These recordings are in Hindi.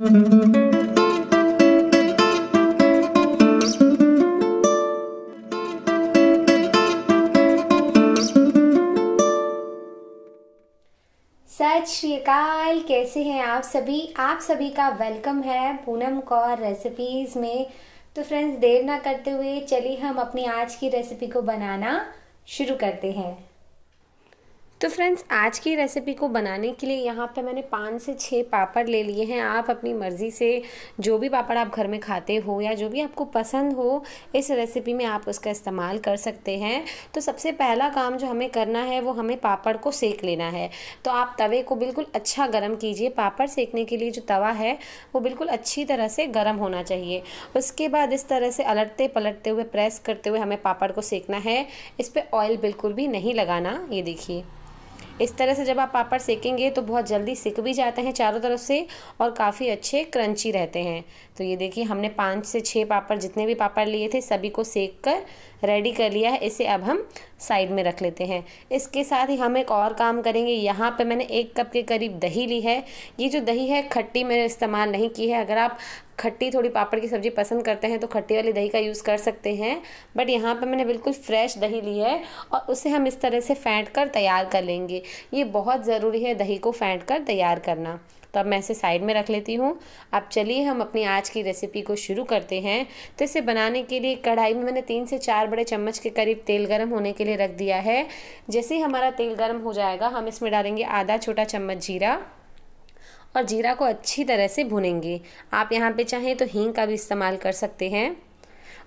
सत श्रीकाल कैसे हैं आप सभी आप सभी का वेलकम है पूनम कौर रेसिपीज में तो फ्रेंड्स देर ना करते हुए चलिए हम अपनी आज की रेसिपी को बनाना शुरू करते हैं तो फ्रेंड्स आज की रेसिपी को बनाने के लिए यहाँ पे मैंने पाँच से छः पापड़ ले लिए हैं आप अपनी मर्ज़ी से जो भी पापड़ आप घर में खाते हो या जो भी आपको पसंद हो इस रेसिपी में आप उसका इस्तेमाल कर सकते हैं तो सबसे पहला काम जो हमें करना है वो हमें पापड़ को सेक लेना है तो आप तवे को बिल्कुल अच्छा गर्म कीजिए पापड़ सेकने के लिए जो तवा है वो बिल्कुल अच्छी तरह से गर्म होना चाहिए उसके बाद इस तरह से अलटते पलटते हुए प्रेस करते हुए हमें पापड़ को सेकना है इस पर ऑयल बिल्कुल भी नहीं लगाना ये देखिए इस तरह से जब आप पापड़ सेकेंगे तो बहुत जल्दी सिक भी जाते हैं चारों तरफ से और काफ़ी अच्छे क्रंची रहते हैं तो ये देखिए हमने पाँच से छः पापड़ जितने भी पापड़ लिए थे सभी को सेक कर रेडी कर लिया है इसे अब हम साइड में रख लेते हैं इसके साथ ही हम एक और काम करेंगे यहाँ पे मैंने एक कप के करीब दही ली है ये जो दही है खट्टी मैंने इस्तेमाल नहीं की है अगर आप खट्टी थोड़ी पापड़ की सब्ज़ी पसंद करते हैं तो खट्टी वाली दही का यूज़ कर सकते हैं बट यहाँ पे मैंने बिल्कुल फ्रेश दही ली है और उसे हम इस तरह से फेंट कर तैयार कर लेंगे ये बहुत ज़रूरी है दही को फेंट कर तैयार करना तो अब मैं इसे साइड में रख लेती हूँ अब चलिए हम अपनी आज की रेसिपी को शुरू करते हैं तो इसे बनाने के लिए कढ़ाई में मैंने तीन से चार बड़े चम्मच के करीब तेल गर्म होने के लिए रख दिया है जैसे ही हमारा तेल गर्म हो जाएगा हम इसमें डालेंगे आधा छोटा चम्मच जीरा और जीरा को अच्छी तरह से भुनेंगे आप यहाँ पे चाहें तो हींग का भी इस्तेमाल कर सकते हैं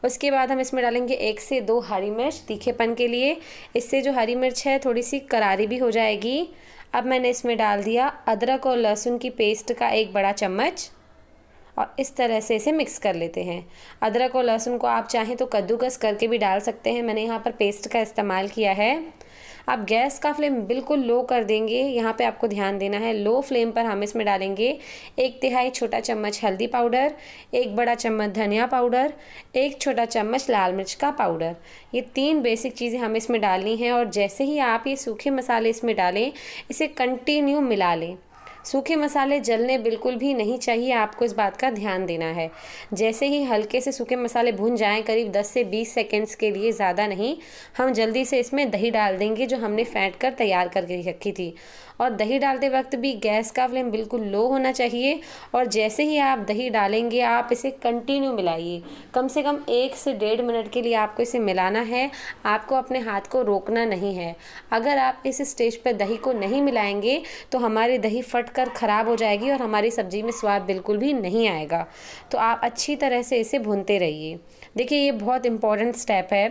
उसके बाद हम इसमें डालेंगे एक से दो हरी मिर्च तीखेपन के लिए इससे जो हरी मिर्च है थोड़ी सी करारी भी हो जाएगी अब मैंने इसमें डाल दिया अदरक और लहसुन की पेस्ट का एक बड़ा चम्मच और इस तरह से इसे मिक्स कर लेते हैं अदरक और लहसुन को आप चाहें तो कद्दूकस करके भी डाल सकते हैं मैंने यहाँ पर पेस्ट का इस्तेमाल किया है आप गैस का फ्लेम बिल्कुल लो कर देंगे यहाँ पे आपको ध्यान देना है लो फ्लेम पर हम इसमें डालेंगे एक तिहाई छोटा चम्मच हल्दी पाउडर एक बड़ा चम्मच धनिया पाउडर एक छोटा चम्मच लाल मिर्च का पाउडर ये तीन बेसिक चीज़ें हमें इसमें डालनी हैं और जैसे ही आप ये सूखे मसाले इसमें डालें इसे कंटिन्यू मिला लें सूखे मसाले जलने बिल्कुल भी नहीं चाहिए आपको इस बात का ध्यान देना है जैसे ही हल्के से सूखे मसाले भुन जाएं करीब 10 से 20 सेकेंड्स के लिए ज़्यादा नहीं हम जल्दी से इसमें दही डाल देंगे जो हमने फेंट कर तैयार करके रखी थी और दही डालते वक्त भी गैस का फ्लेम बिल्कुल लो होना चाहिए और जैसे ही आप दही डालेंगे आप इसे कंटिन्यू मिलाइए कम से कम एक से डेढ़ मिनट के लिए आपको इसे मिलाना है आपको अपने हाथ को रोकना नहीं है अगर आप इस स्टेज पर दही को नहीं मिलाएंगे तो हमारी दही फट कर ख़राब हो जाएगी और हमारी सब्ज़ी में स्वाद बिल्कुल भी नहीं आएगा तो आप अच्छी तरह से इसे भूनते रहिए देखिए ये बहुत इंपॉर्टेंट स्टेप है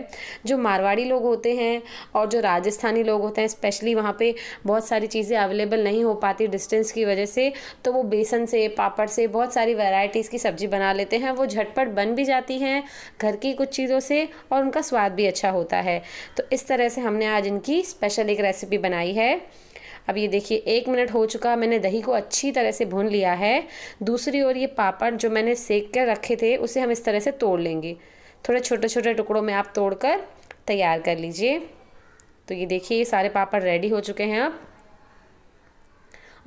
जो मारवाड़ी लोग होते हैं और जो राजस्थानी लोग होते हैं स्पेशली वहाँ पे बहुत सारी चीज़ें अवेलेबल नहीं हो पाती डिस्टेंस की वजह से तो वो बेसन से पापड़ से बहुत सारी वैरायटीज़ की सब्ज़ी बना लेते हैं वो झटपट बन भी जाती हैं घर की कुछ चीज़ों से और उनका स्वाद भी अच्छा होता है तो इस तरह से हमने आज इनकी स्पेशल एक रेसिपी बनाई है अब ये देखिए एक मिनट हो चुका मैंने दही को अच्छी तरह से भून लिया है दूसरी ओर ये पापड़ जो मैंने सेक कर रखे थे उसे हम इस तरह से तोड़ लेंगे थोड़े छोटे छोटे टुकड़ों में आप तोड़ कर तैयार कर लीजिए तो ये देखिए ये सारे पापड़ रेडी हो चुके हैं अब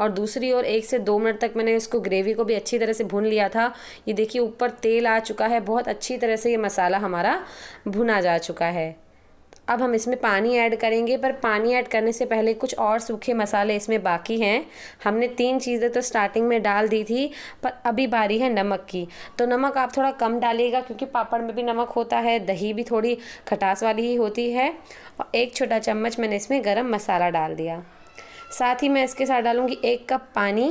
और दूसरी ओर एक से दो मिनट तक मैंने इसको ग्रेवी को भी अच्छी तरह से भून लिया था ये देखिए ऊपर तेल आ चुका है बहुत अच्छी तरह से ये मसाला हमारा भुना जा चुका है अब हम इसमें पानी ऐड करेंगे पर पानी ऐड करने से पहले कुछ और सूखे मसाले इसमें बाकी हैं हमने तीन चीज़ें तो स्टार्टिंग में डाल दी थी पर अभी बारी है नमक की तो नमक आप थोड़ा कम डालिएगा क्योंकि पापड़ में भी नमक होता है दही भी थोड़ी खटास वाली ही होती है और एक छोटा चम्मच मैंने इसमें गरम मसाला डाल दिया साथ ही मैं इसके साथ डालूँगी एक कप पानी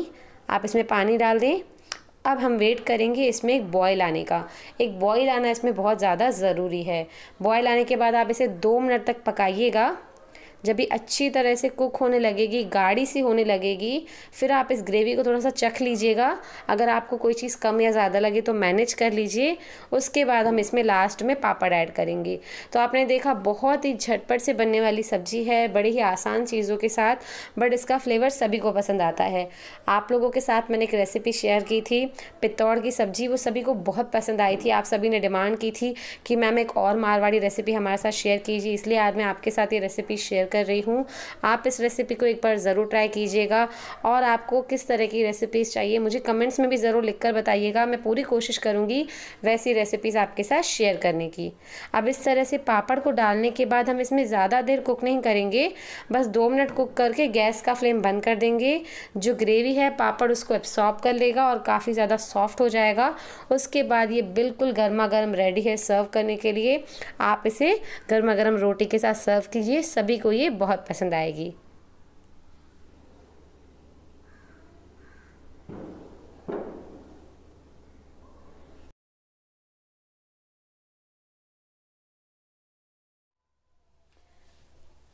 आप इसमें पानी डाल दें अब हम वेट करेंगे इसमें एक बॉयल आने का एक बॉयल आना इसमें बहुत ज़्यादा ज़रूरी है बॉयल आने के बाद आप इसे दो मिनट तक पकाइएगा जब भी अच्छी तरह से कुक होने लगेगी गाढ़ी सी होने लगेगी फिर आप इस ग्रेवी को थोड़ा सा चख लीजिएगा अगर आपको कोई चीज़ कम या ज़्यादा लगे तो मैनेज कर लीजिए उसके बाद हम इसमें लास्ट में पापड़ ऐड करेंगे तो आपने देखा बहुत ही झटपट से बनने वाली सब्जी है बड़ी ही आसान चीज़ों के साथ बट इसका फ्लेवर सभी को पसंद आता है आप लोगों के साथ मैंने एक रेसिपी शेयर की थी पित्तौड़ की सब्जी वो सभी को बहुत पसंद आई थी आप सभी ने डिमांड की थी कि मैम एक और मारवाड़ी रेसिपी हमारे साथ शेयर कीजिए इसलिए आज मैं आपके साथ ये रेसिपी शेयर कर रही हूँ आप इस रेसिपी को एक बार ज़रूर ट्राई कीजिएगा और आपको किस तरह की रेसिपीज़ चाहिए मुझे कमेंट्स में भी ज़रूर लिख कर बताइएगा मैं पूरी कोशिश करूँगी वैसी रेसिपीज़ आपके साथ शेयर करने की अब इस तरह से पापड़ को डालने के बाद हम इसमें ज़्यादा देर कुक नहीं करेंगे बस दो मिनट कुक करके गैस का फ्लेम बंद कर देंगे जो ग्रेवी है पापड़ उसको एब्सॉर्ब कर लेगा और काफ़ी ज़्यादा सॉफ्ट हो जाएगा उसके बाद ये बिल्कुल गर्मा गर्म रेडी है सर्व करने के लिए आप इसे गर्मा गर्म रोटी के साथ सर्व कीजिए सभी को ये ये बहुत पसंद आएगी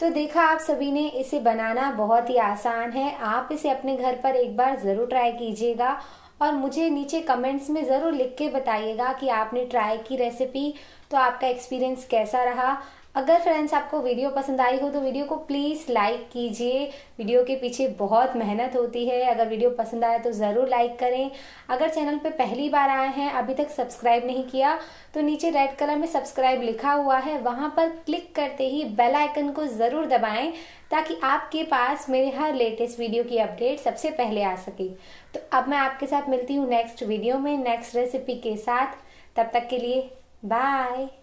तो देखा आप सभी ने इसे बनाना बहुत ही आसान है आप इसे अपने घर पर एक बार ज़रूर ट्राई कीजिएगा और मुझे नीचे कमेंट्स में ज़रूर लिख के बताइएगा कि आपने ट्राई की रेसिपी तो आपका एक्सपीरियंस कैसा रहा अगर फ्रेंड्स आपको वीडियो पसंद आई हो तो वीडियो को प्लीज़ लाइक कीजिए वीडियो के पीछे बहुत मेहनत होती है अगर वीडियो पसंद आया तो ज़रूर लाइक करें अगर चैनल पे पहली बार आए हैं अभी तक सब्सक्राइब नहीं किया तो नीचे रेड कलर में सब्सक्राइब लिखा हुआ है वहाँ पर क्लिक करते ही बेल आइकन को ज़रूर दबाएँ ताकि आपके पास मेरे हर लेटेस्ट वीडियो की अपडेट सबसे पहले आ सके तो अब मैं आपके साथ मिलती हूँ नेक्स्ट वीडियो में नेक्स्ट रेसिपी के साथ तब तक के लिए बाय